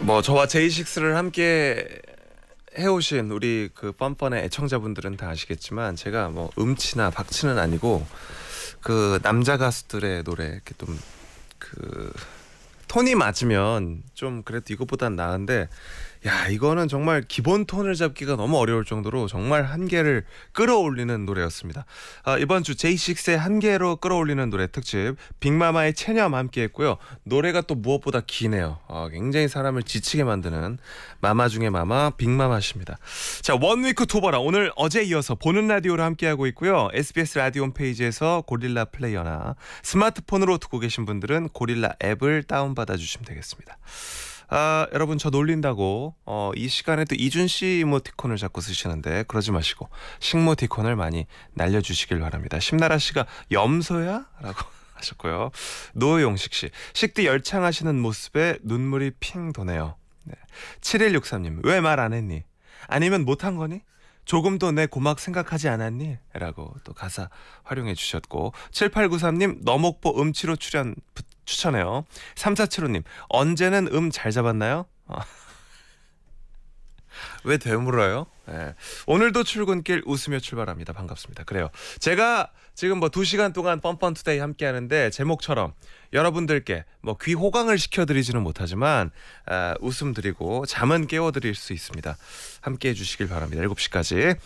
뭐 저와 제이식스를 함께 해오신 우리 그 뻔뻔의 애청자분들은 다 아시겠지만 제가 뭐 음치나 박치는 아니고 그 남자 가수들의 노래 이렇게 좀 그 톤이 맞으면 좀 그래도 이것보단 나은데 야 이거는 정말 기본 톤을 잡기가 너무 어려울 정도로 정말 한계를 끌어올리는 노래였습니다. 아, 이번 주 J6의 한계로 끌어올리는 노래 특집 빅마마의 체념 함께했고요. 노래가 또 무엇보다 기네요. 아, 굉장히 사람을 지치게 만드는 마마 중의 마마 빅마마십니다. 자 원위크 투버라 오늘 어제 이어서 보는 라디오로 함께하고 있고요. SBS 라디오 홈페이지에서 고릴라 플레이어나 스마트폰으로 듣고 계신 분들은 고릴라 앱을 다운받아 주시면 되겠습니다. 아, 여러분 저 놀린다고 어, 이 시간에 또 이준 씨 이모티콘을 자꾸 쓰시는데 그러지 마시고 식모티콘을 많이 날려주시길 바랍니다. 심나라 씨가 염소야? 라고 하셨고요. 노용식 씨 식디 열창하시는 모습에 눈물이 핑 도네요. 네. 7163님 왜 말 안 했니? 아니면 못한 거니? 조금도 내 고막 생각하지 않았니? 라고 또 가사 활용해 주셨고 7893님 너목보 음치로 출연 부탁 드립니다 추천해요. 3475님, 언제는 음 잘 잡았나요? 어. 왜 되물어요? 네. 오늘도 출근길 웃으며 출발합니다. 반갑습니다. 그래요. 제가 지금 뭐 2시간 동안 뻔뻔 투데이 함께 하는데 제목처럼 여러분들께 뭐 귀 호강을 시켜 드리지는 못하지만 아, 웃음 드리고 잠은 깨워 드릴 수 있습니다. 함께 해 주시길 바랍니다. 7시까지